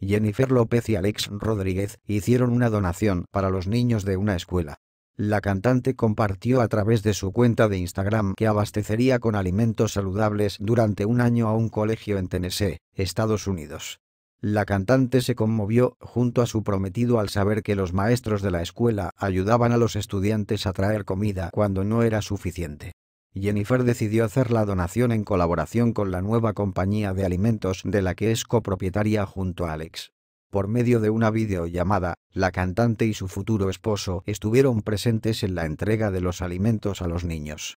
Jennifer López y Alex Rodríguez hicieron una donación para los niños de una escuela. La cantante compartió a través de su cuenta de Instagram que abastecería con alimentos saludables durante un año a un colegio en Tennessee, Estados Unidos. La cantante se conmovió junto a su prometido al saber que los maestros de la escuela ayudaban a los estudiantes a traer comida cuando no era suficiente. Jennifer decidió hacer la donación en colaboración con la nueva compañía de alimentos de la que es copropietaria junto a Alex. Por medio de una videollamada, la cantante y su futuro esposo estuvieron presentes en la entrega de los alimentos a los niños.